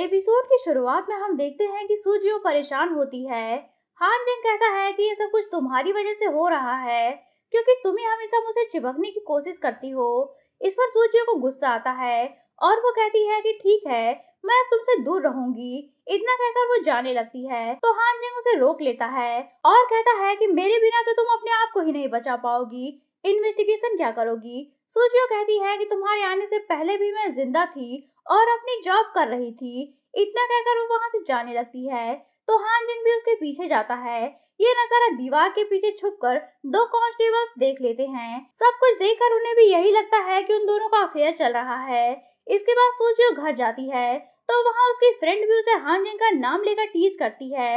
episode की शुरुआत में हम देखते हैं कि सुजियो परेशान होती है हान जिंग कहता है कि ये सब कुछ तुम्हारी वजह से हो रहा है क्योंकि तुम ही हमेशा मुझे चिपकने की कोशिश करती हो इस पर सुजियो को गुस्सा आता है और वो कहती है कि ठीक है मैं अब तुमसे दूर रहूंगी इतना कहकर वो जाने लगती है तो हान जिंग उसे रोक लेता है और कहता है कि मेरे बिना तो तुम अपने आप को ही नहीं बचा पाओगी इन्वेस्टिगेशन क्या करोगी सुजियो कहती है कि तुम्हारे आने से पहले भी मैं जिंदा थी और अपनी जॉब कर रही थी इतना कहकर वो वहां से जाने लगती है तो हानजिन भी उसके पीछे जाता है ये नजारा दीवार के पीछे छुपकर दो कॉन्स्टेबल्स देख लेते हैं सब कुछ देखकर उन्हें भी यही लगता है कि उन दोनों का अफेयर चल रहा है इसके बाद सुजियो घर जाती है तो वहाँ उसकी फ्रेंड भी उसे हानजिंग का नाम लेकर टीज करती है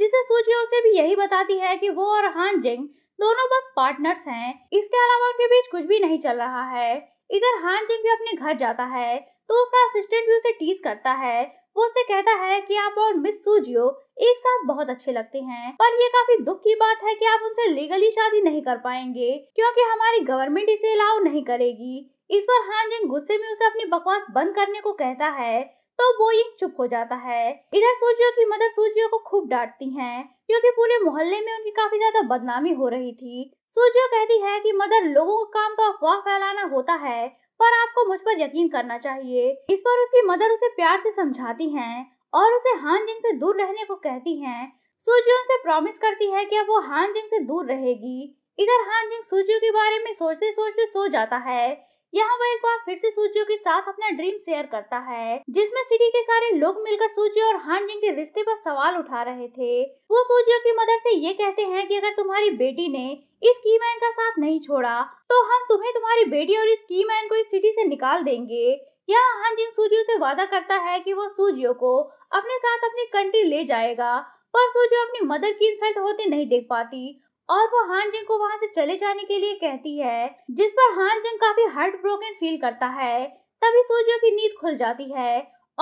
जिसे सुजियो उसे भी यही बताती है कि वो और हानजिंग दोनों बस पार्टनर्स हैं इसके अलावा उनके बीच कुछ भी नहीं चल रहा है इधर हान जिंग भी अपने घर जाता है तो उसका असिस्टेंट भी उसे टीज करता है वो उससे कहता है कि आप और मिस सूजियो एक साथ बहुत अच्छे लगते हैं पर ये काफी दुख की बात है कि आप उनसे लीगली शादी नहीं कर पाएंगे क्योंकि हमारी गवर्नमेंट इसे अलाउ नहीं करेगी इस पर हान जिंग गुस्से में उसे अपनी बकवास बंद करने को कहता है तो वो बोइंग चुप हो जाता है इधर सूजियो की मदर सूजियो को खूब डांटती है क्योंकि पूरे मोहल्ले में उनकी काफी ज्यादा बदनामी हो रही थी सूजियो कहती है कि मदर लोगों का काम तो अफवाह फैलाना होता है पर आपको मुझ पर यकीन करना चाहिए इस पर उसकी मदर उसे प्यार से समझाती हैं और उसे हान जिंग से दूर रहने को कहती हैं सूजियो उनसे प्रॉमिस करती है कि अब वो हान जिंग से दूर रहेगी इधर हान जिंग सूजियो के बारे में सोचते सोचते सो जाता है यहाँ वह एक बार फिर से सूर्यो के साथ अपना ड्रीम शेयर करता है जिसमें सिटी के सारे लोग मिलकर सूजियो और हान जिंग के रिश्ते पर सवाल उठा रहे थे वो सूर्य की मदर से ये कहते हैं कि अगर तुम्हारी बेटी ने इस की मैन का साथ नहीं छोड़ा तो हम तुम्हें तुम्हारी बेटी और इस की मैन को इस सिटी से निकाल देंगे यहाँ हान जिंग सूर्यो से वादा करता है कि वो सूजियो को अपने साथ अपनी कंट्री ले जाएगा पर सूजियो अपनी मदर की इंसल्ट होते नहीं देख पाती और वो हान जिंग को वहाँ से चले जाने के लिए कहती है जिस पर हान जिंग काफी हार्ट ब्रोकन फील करता है तभी सूर्यो की नींद खुल जाती है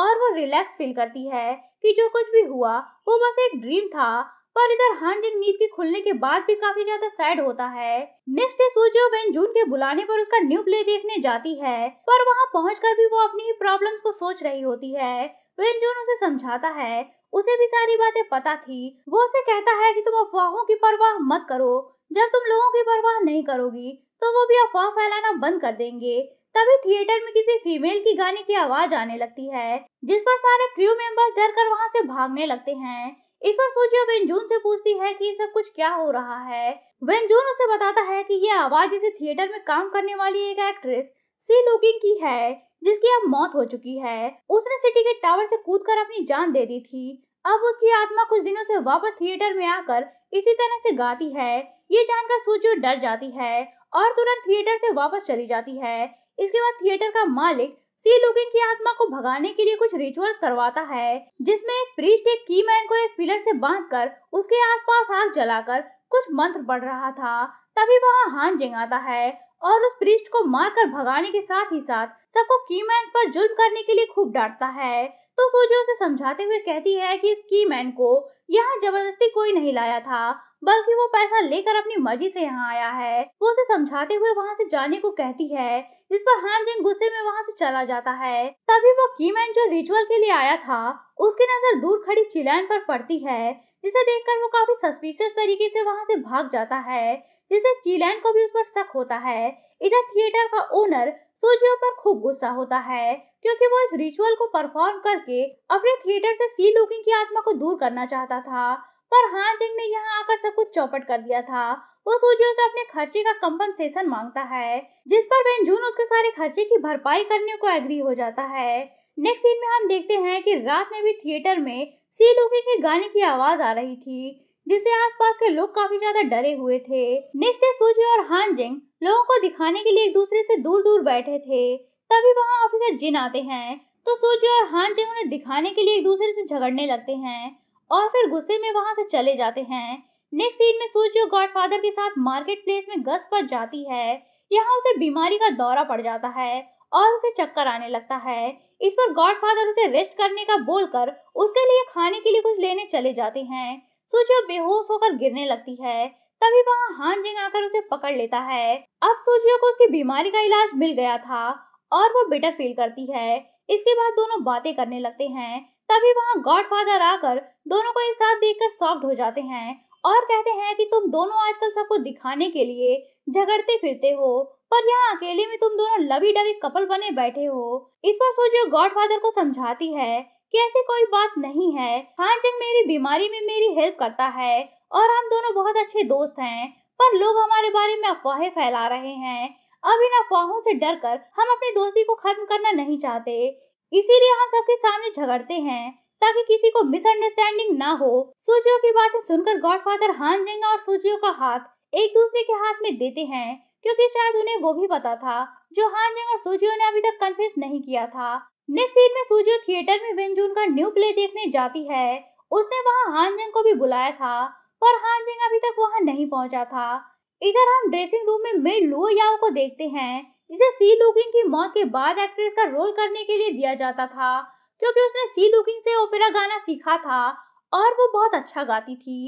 और वो रिलैक्स फील करती है कि जो कुछ भी हुआ वो बस एक ड्रीम था पर इधर हान जिंग नींद के खुलने के बाद भी काफी ज्यादा सैड होता है नेक्स्ट डे सूजो वेन जून के बुलाने पर उसका न्यू प्ले देखने जाती है पर वहाँ पहुँच भी वो अपनी ही प्रॉब्लम्स को सोच रही होती है वेन तो जोन उसे समझाता है उसे भी सारी बातें पता थी वो उसे कहता है कि तुम अफवाहों की परवाह मत करो जब तुम लोगों की परवाह नहीं करोगी तो वो भी अफवाह फैलाना बंद कर देंगे तभी थिएटर में किसी फीमेल की गाने की आवाज आने लगती है जिस पर सारे क्रू मेंबर्स डर कर वहाँ से भागने लगते हैं इस पर सूची वेंजून से पूछती है कि ये सब कुछ क्या हो रहा है वेंजून उसे बताता है कि ये आवाज इसे थिएटर में काम करने वाली एक एक्ट्रेस सी लुकिंग की है जिसकी अब मौत हो चुकी है उसने सिटी के टावर से कूदकर अपनी जान दे दी थी अब उसकी आत्मा कुछ दिनों से वापस थिएटर में आकर इसी तरह से गाती है ये जानकर सूचू डर जाती है और तुरंत थिएटर से वापस चली जाती है इसके बाद थिएटर का मालिक सी लुकिंग की आत्मा को भगाने के लिए कुछ रिचुअल्स करवाता है जिसमें एक प्रीस्ट एक की मैन को एक पिलर से बांधकर उसके आसपास आग जलाकर कुछ मंत्र पढ़ रहा था तभी वहाँ हान जिंगाता है और उस प्रीस्ट को मारकर भगाने के साथ ही साथ सबको कीमैन पर जुल्म करने के लिए खूब डांटता है तो सूजी उसे समझाते हुए कहती है कि इस कीमैन को यहाँ जबरदस्ती कोई नहीं लाया था बल्कि वो पैसा लेकर अपनी मर्जी से यहाँ आया है वो उसे समझाते हुए वहाँ से जाने को कहती है जिस पर हान जिंग गुस्से में वहाँ से चला जाता है तभी वो कीमैन जो रिचुअल के लिए आया था उसकी नजर दूर खड़ी चिलैन पर पड़ती है जिसे देखकर वो काफी सस्पिशियस तरीके से वहाँ से भाग जाता है जिसे चिलैन को भी उस पर शक होता है इधर थिएटर का ओनर सूर्यो पर खूब गुस्सा होता है क्योंकि वो इस रिचुअल को परफॉर्म करके अपने थिएटर से सी लुकिंग की आत्मा को दूर करना चाहता था पर हान सिंह ने यहाँ आकर सब कुछ चौपट कर दिया था वो सूजियो से अपने खर्चे का कम्पनसेशन मांगता है जिस पर बेंजून उसके सारे खर्चे की भरपाई करने को एग्री हो जाता है नेक्स्ट सीन में हम देखते हैं कि रात में भी थिएटर में सी लुकिंग के गाने की आवाज आ रही थी जिससे आसपास के लोग काफी ज्यादा डरे हुए थे नेक्स्ट डे और हानजिंग लोगों को दिखाने के लिए एक दूसरे से दूर दूर बैठे थे तभी वहाँ ऑफिसर जिन आते हैं तो सूजी और हानजिंग उन्हें दिखाने के लिए एक दूसरे से झगड़ने लगते हैं और फिर गुस्से में वहाँ से चले जाते हैं नेक्स्ट सीन में सूजी और गॉडफादर के साथ मार्केट प्लेस में गस पर जाती है यहाँ उसे बीमारी का दौरा पड़ जाता है और उसे चक्कर आने लगता है इस पर गॉडफादर उसे रेस्ट करने का बोलकर उसके लिए खाने के लिए कुछ लेने चले जाते हैं सूजी बेहोश होकर गिरने लगती है तभी वहाँ जिंग आकर उसे पकड़ लेता है अब सूजियो को उसकी बीमारी का इलाज मिल गया था और वो बेटर फील करती है इसके बाद दोनों बातें करने लगते हैं तभी वहाँ गॉड फादर आकर दोनों को एक साथ देख कर सॉफ्ट हो जाते हैं और कहते हैं कि तुम दोनों आजकल सबको दिखाने के लिए झगड़ते फिरते हो पर यहाँ अकेले में तुम दोनों लवी डवी कपल बने बैठे हो इस पर गॉड फादर को समझाती है कि ऐसी कोई बात नहीं है हाँ, जंग मेरी बीमारी में मेरी हेल्प करता है और हम दोनों बहुत अच्छे दोस्त हैं पर लोग हमारे बारे में अफवाहें फैला रहे हैं अब इन अफवाहों से डर कर हम अपनी दोस्ती को खत्म करना नहीं चाहते इसीलिए हम सबके सामने झगड़ते हैं ताकि किसी को मिसअंडरस्टैंडिंग ना हो सूचियों की बातें सुनकर गॉडफादर हान जेंगा और सूचियों का हाथ एक दूसरे के हाथ में देते हैं क्योंकि शायद उन्हें वो भी पता था जो हानजेंग और सूचियों ने अभी तक कन्फ्यूज नहीं किया था नेक्स्ट सीन में सूजी थिएटर में वेंजून का न्यू प्ले देखने जाती है उसने वहाँ हानजिंग को भी बुलाया था पर हानजिंग अभी तक वहाँ नहीं पहुँचा था इधर हम ड्रेसिंग रूम में मेड लुओ याओ को देखते हैं जिसे सी लुकिंग की मौत के बाद एक्ट्रेस का रोल करने के लिए दिया जाता था क्योंकि उसने सी लुकिंग से ओपेरा गाना सीखा था और वो बहुत अच्छा गाती थी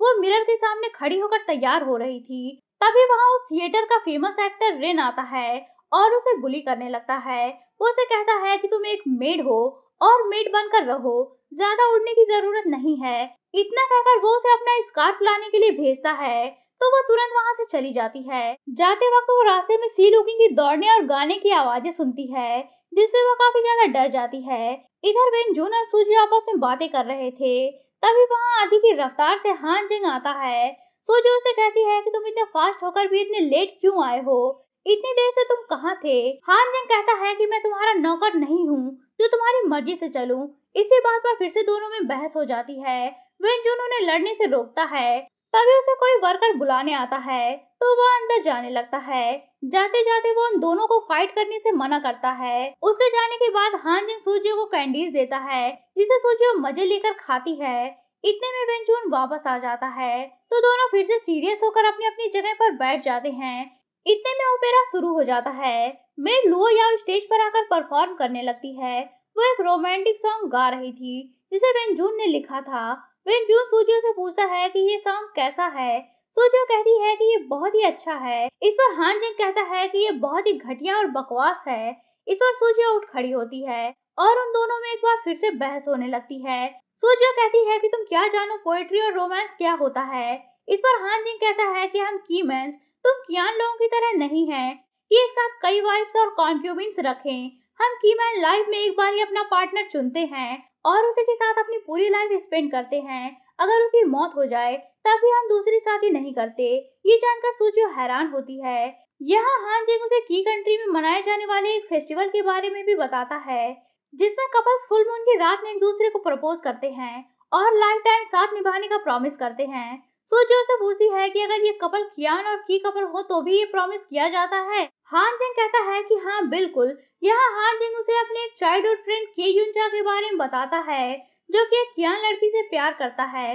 वो मिरर के सामने खड़ी होकर तैयार हो रही थी तभी वहाँ उस थिएटर का फेमस एक्टर रेन आता है और उसे बुली करने लगता है वो उसे कहता है कि तुम एक मेड हो और मेड बनकर रहो ज्यादा उड़ने की जरूरत नहीं है इतना कहकर वो उसे अपना स्कार्फ लाने के लिए भेजता है तो वो तुरंत वहाँ से चली जाती है जाते वक्त वो रास्ते में सी लुकिंग की दौड़ने और गाने की आवाजें सुनती है जिससे वो काफी ज्यादा डर जाती है इधर वेन जून और सूजी आपस में बातें कर रहे थे तभी वहाँ आधी की रफ्तार से हान जिंग आता है सूजी उसे कहती है कि तुम इतने फास्ट होकर भी इतने लेट क्यों आए हो इतनी देर से तुम कहाँ थे हान जंग कहता है कि मैं तुम्हारा नौकर नहीं हूँ जो तुम्हारी मर्जी से चलूँ इसी बात पर फिर से दोनों में बहस हो जाती है वेन जून उन्हें लड़ने से रोकता है तभी उसे कोई वर्कर बुलाने आता है तो वह अंदर जाने लगता है जाते जाते वो उन दोनों को फाइट करने से मना करता है उसके जाने के बाद हान जिंग सूजियो को कैंडीज देता है जिसे सूजियो मजे लेकर खाती है इतने में वेंचून वापस आ जाता है तो दोनों फिर से सीरियस होकर अपनी अपनी जगह पर बैठ जाते हैं इतने में ओपेरा शुरू हो जाता है मैं लुओ या स्टेज पर आकर परफॉर्म करने लगती है वो एक रोमांटिक सॉन्ग गा रही थी जिसे वेंजून ने लिखा था वेंजून सूजियो से पूछता है कि ये सॉन्ग कैसा है सूजियो कहती है कि ये बहुत ही अच्छा है इस पर हान जिंग कहता है कि ये बहुत ही घटिया और बकवास है इस पर सूजियो उठ खड़ी होती है और उन दोनों में एक बार फिर से बहस होने लगती है सूजियो कहती है कि तुम क्या जानो पोएट्री और रोमांस क्या होता है इस पर हान जिंग कहता है कि हम कीमेंस तुम तो कियान लोगों की तरह नहीं है कि एक साथ कई वाइफ्स और कॉन्क्यूबिन्स रखें हम की मैन लाइफ में एक बार ही अपना पार्टनर चुनते हैं और उसी के साथ अपनी पूरी लाइफ स्पेंड करते हैं अगर उसकी मौत हो जाए तब भी हम दूसरी शादी नहीं करते ये जानकर सूचियो हैरान होती है यहाँ हान जेंग उसे की कंट्री में मनाए जाने वाले एक फेस्टिवल के बारे में भी बताता है जिसमें कपल्स फुल मून की रात में एक दूसरे को प्रपोज करते हैं और लाइफ टाइम साथ निभाने का प्रॉमिस करते हैं तो सूजी उसे पूछती है कि अगर ये कपल कियान और की कपल हो तो भी ये प्रॉमिस किया जाता है हान जिंग कहता है कि हाँ बिल्कुल यहाँ हान जिंग उसे अपने एक हुड फ्रेंड के युनचा के बारे में बताता है जो कि एक कियान लड़की से प्यार करता है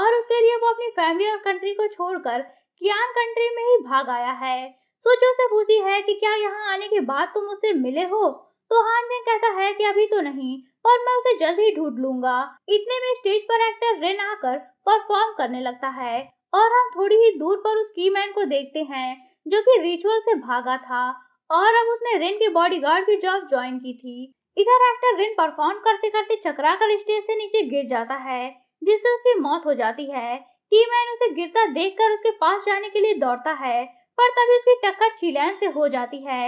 और उसके लिए वो अपनी फैमिली और कंट्री को छोड़कर कियान कंट्री में ही भाग आया है तो सूजी उसे पूछती है कि क्या यहाँ आने के बाद तुम उससे मिले हो सोहान तो ने कहता है कि अभी तो नहीं पर मैं उसे जल्द ही ढूंढ लूंगा इतने में स्टेज पर एक्टर रेन आकर परफॉर्म करने लगता है और हम थोड़ी ही दूर पर उस की मैन को देखते हैं जो कि रिचुअल से भागा था और अब उसने रेन के बॉडीगार्ड की जॉब ज्वाइन की थी इधर एक्टर रेन परफॉर्म करते करते चकरा कर स्टेज से नीचे गिर जाता है जिससे उसकी मौत हो जाती है की मैन उसे गिरता देख उसके पास जाने के लिए दौड़ता है पर तभी उसकी टक्कर छीलैन से हो जाती है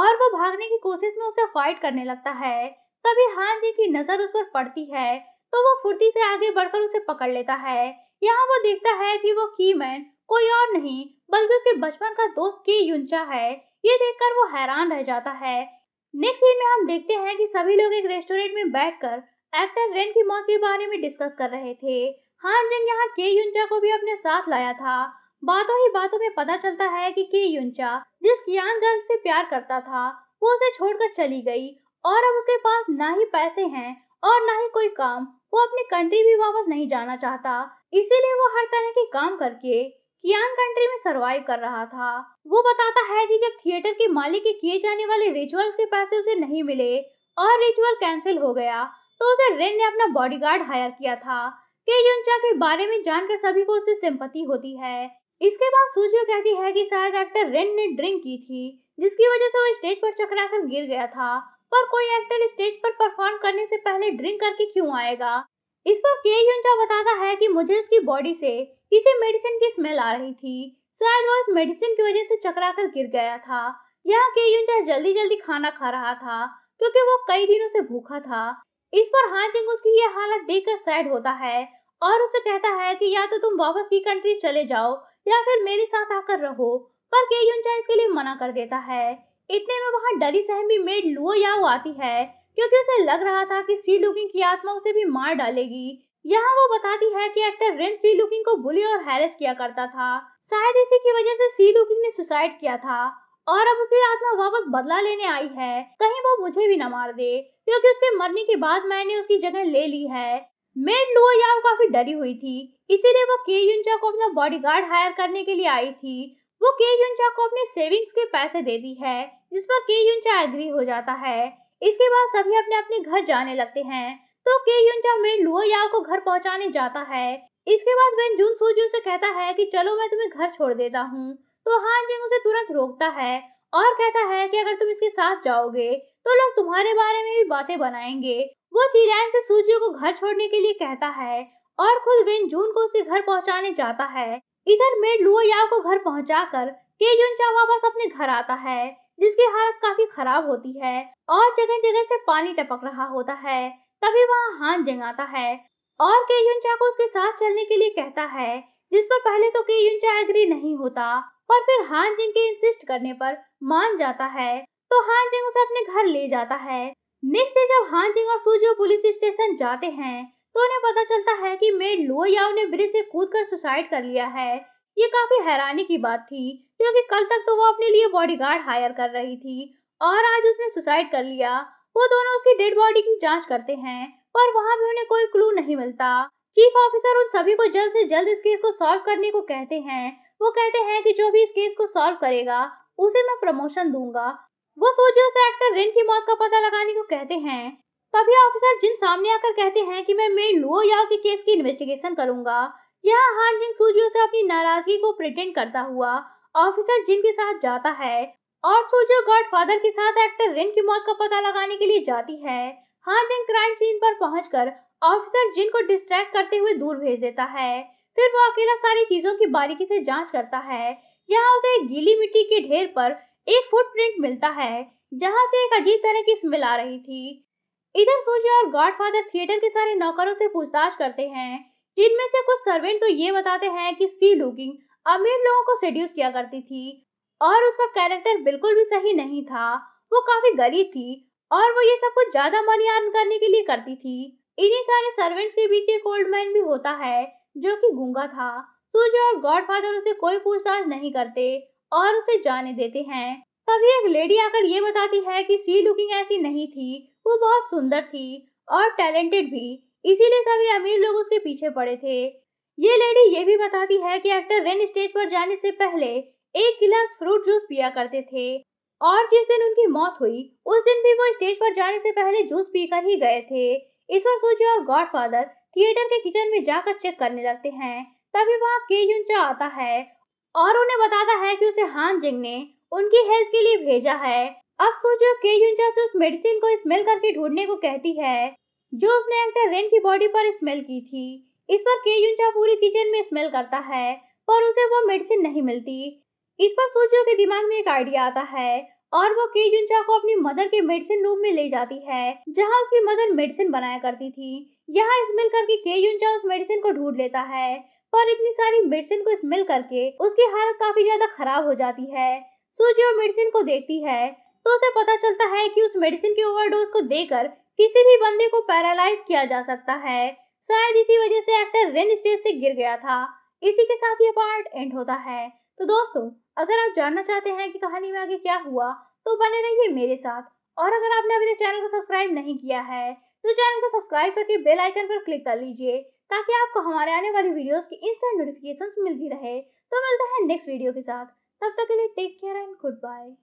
और वो भागने की कोशिश में उसे फाइट करने लगता है तभी हान जी की नजर उस पर पड़ती है तो वो फुर्ती से आगे बढ़कर उसे पकड़ लेता है यहाँ वो देखता है कि वो की मैन कोई और नहीं बल्कि उसके बचपन का दोस्त की युंचा है ये देखकर वो हैरान रह जाता है नेक्स्ट सीन में हम देखते हैं कि सभी लोग एक रेस्टोरेंट में बैठकर एक्टर रेन की मौत के बारे में डिस्कस कर रहे थे हान जिंग यहाँ के युंचा को भी अपने साथ लाया था बातों ही बातों में पता चलता है कि के युंचा जिस कियान गर्ल से प्यार करता था वो उसे छोड़कर चली गई और अब उसके पास ना ही पैसे हैं और ना ही कोई काम वो अपनी कंट्री भी वापस नहीं जाना चाहता इसीलिए वो हर तरह के काम करके कियान कंट्री में सरवाइव कर रहा था वो बताता है कि जब थिएटर के मालिक के किए जाने वाले रिचुअल्स के पैसे उसे नहीं मिले और रिचुअल कैंसिल हो गया तो उसे रेन ने अपना बॉडीगार्ड हायर किया था के युंचा के बारे में जानकर सभी को उससे सिंपति होती है इसके बाद सूजियो कहती है कि शायद एक्टर रेन ने ड्रिंक की थी जिसकी वजह से वो स्टेज पर चकराकर गिर गया था पर कोई एक्टर स्टेज पर परफॉर्म करने से पहले ड्रिंक करके क्यों आएगा इस पर के युनचा बताता है कि मुझे उसकी बॉडी से किसी मेडिसिन की स्मेल आ रही थी शायद वो इस मेडिसिन की वजह से चकराकर गिर गया था यहाँ के युनचा जल्दी जल्दी खाना खा रहा था क्योंकि वो कई दिनों से भूखा था इस पर हाँ जिंग उसकी यह हालत देखकर सैड होता है और उसे कहता है कि या तो तुम वापस की कंट्री चले जाओ या फिर मेरे साथ आकर रहो पर के युनचा इसके लिए मना कर देता है इतने में वहाँ डरी सहमी मेड लुओ याओ आती है क्योंकि उसे लग रहा था कि सी लुकिंग की आत्मा उसे भी मार डालेगी यहाँ वो बताती है कि एक्टर रेन सी लुकिंग को बुली और हैरेस किया करता था शायद इसी की वजह से सी लुकिंग ने सुसाइड किया था और अब उसकी आत्मा वापस बदला लेने आई है कहीं वो मुझे भी न मार दे क्योंकि उसके मरने के बाद मैंने उसकी जगह ले ली है मेन लुओ यांग काफी डरी हुई थी इसीलिए वो के युनचा को अपना बॉडीगार्ड हायर करने के लिए आई थी वो के युनचा को अपने सेविंग्स के पैसे दे दी है जिस पर के युनचा एग्री हो जाता है इसके बाद सभी अपने अपने घर जाने लगते हैं तो के युनचा मेन लुओ याओ को घर पहुंचाने जाता है इसके बाद वेन जून सूजू से कहता है कि चलो मैं तुम्हें घर छोड़ देता हूँ तो हान जिंग उसे तुरंत रोकता है और कहता है कि अगर तुम इसके साथ जाओगे तो लोग तुम्हारे बारे में भी बातें बनाएंगे वो जीरैन से सूजियो को घर छोड़ने के लिए कहता है और खुद वेन जून को उसके घर पहुंचाने जाता है इधर मेड लुओ लुओयाओ को घर पहुंचाकर चा वापस अपने घर आता है जिसकी हालत काफी खराब होती है और जगह जगह से पानी टपक रहा होता है तभी वहाँ हान जंगाता है और के चा को उसके साथ चलने के लिए कहता है जिस पर पहले तो के चा एग्री नहीं होता पर फिर हान जिंग के इंसिस्ट करने पर मान जाता है तो हान जिंग उसे अपने घर ले जाता है नेक्स्ट डे जब हान सिंह और सूर्य पुलिस स्टेशन जाते हैं तो उन्हें पता चलता है कि मेड लो याओ ने ब्रिज से कूद कर सुसाइड कर लिया है ये काफी हैरानी की बात थी क्योंकि कल तक तो वो अपने लिए बॉडीगार्ड हायर कर रही थी और आज उसने सुसाइड कर लिया वो दोनों उसकी डेड बॉडी की जांच करते हैं पर वहाँ भी उन्हें कोई क्लू नहीं मिलता चीफ ऑफिसर उन सभी को जल्द से जल्द इस केस को सॉल्व करने को कहते हैं वो कहते हैं कि जो भी इस केस को सॉल्व करेगा उसे मैं प्रमोशन दूंगा वो सोजो से एक्टर रिन की मौत का पता लगाने को कहते हैं तभी ऑफिसर जिन सामने आकर कहते हैं कि मैं मेड लुओ याओ के केस की इन्वेस्टिगेशन करूंगा यहाँ हान जिन सूजियो से अपनी नाराजगी को प्रिटेंड करता हुआ ऑफिसर जिन के साथ जाता है और सूजियो गॉड फादर के साथ एक्टर रिन की मौत का पता लगाने के लिए जाती है हान जिन क्राइम सीन पर पहुंचकर ऑफिसर जिन को डिस्ट्रैक्ट करते हुए दूर भेज देता है फिर वो अकेला सारी चीजों की बारीकी से जाँच करता है यहाँ उसे गीली मिट्टी के ढेर पर एक फुटप्रिंट मिलता है जहां से एक अजीब तरह की स्मेल आ रही थी इधर सूर्य और गॉडफादर थिएटर के सारे नौकरों से पूछताछ करते हैं जिनमें से कुछ सर्वेंट तो ये बताते हैं कि सी लुकिंग अमीर लोगों को सेड्यूस किया करती थी और उसका कैरेक्टर बिल्कुल भी सही नहीं था वो काफी गरीब थी और वो ये सब कुछ ज्यादा मनी अर्न करने के लिए करती थी इन्हीं सारे सर्वेंट्स के बीच एक ओल्ड मैन भी होता है जो कि गूंगा था सूर्य और गॉडफादर उसे कोई पूछताछ नहीं करते और उसे जाने देते हैं तभी एक लेडी आकर ये बताती है कि सी लुकिंग ऐसी नहीं थी वो बहुत सुंदर थी और टैलेंटेड भी इसीलिए सभी अमीर लोग उसके पीछे पड़े थे ये लेडी ये भी बताती है कि एक्टर रेन स्टेज पर जाने से पहले एक गिलास फ्रूट जूस पिया करते थे और जिस दिन उनकी मौत हुई उस दिन भी वो स्टेज पर जाने से पहले जूस पीकर ही गए थे इस पर सूर्य और गॉडफादर थिएटर के किचन में जाकर चेक करने लगते हैं तभी वहाँ के आता है और उन्हें बताता है कि उसे हान जिंग ने उनकी हेल्प के लिए भेजा है अब सोचो के यूंजा से उस मेडिसिन को स्मेल करके ढूंढने को कहती है जो उसने एक्टर रेन की बॉडी पर स्मेल की थी इस पर के यूंजा पूरी किचन में स्मेल करता है पर उसे वो मेडिसिन नहीं मिलती इस पर सोचो के दिमाग में एक आइडिया आता है और वो के युनचा को अपनी मदर के मेडिसिन रूम में ले जाती है जहाँ उसकी मदर मेडिसिन बनाया करती थी यहाँ स्मेल करके के युनचा उस मेडिसिन को ढूंढ लेता है पर इतनी सारी मेडिसिन को स्मेल करके उसकी हालत काफी ज्यादा खराब हो जाती है सूची और मेडिसिन को देखती है तो उसे पता चलता है कि उस मेडिसिन के ओवरडोज को देकर किसी भी बंदे को पैरालाइज किया जा सकता है शायद इसी वजह से एक्टर रेन स्टेज से गिर गया था इसी के साथ ये पार्ट एंड होता है तो दोस्तों अगर आप जानना चाहते हैं कि कहानी में आगे क्या हुआ तो बने रहिए मेरे साथ और अगर आपने अभी तक चैनल को सब्सक्राइब नहीं किया है तो चैनल को सब्सक्राइब करके बेल आइकन पर क्लिक कर लीजिए ताकि आपको हमारे आने वाली वीडियोस की इंस्टेंट नोटिफिकेशंस मिलती रहे तो मिलता है नेक्स्ट वीडियो के साथ तब तक के लिए take care and good bye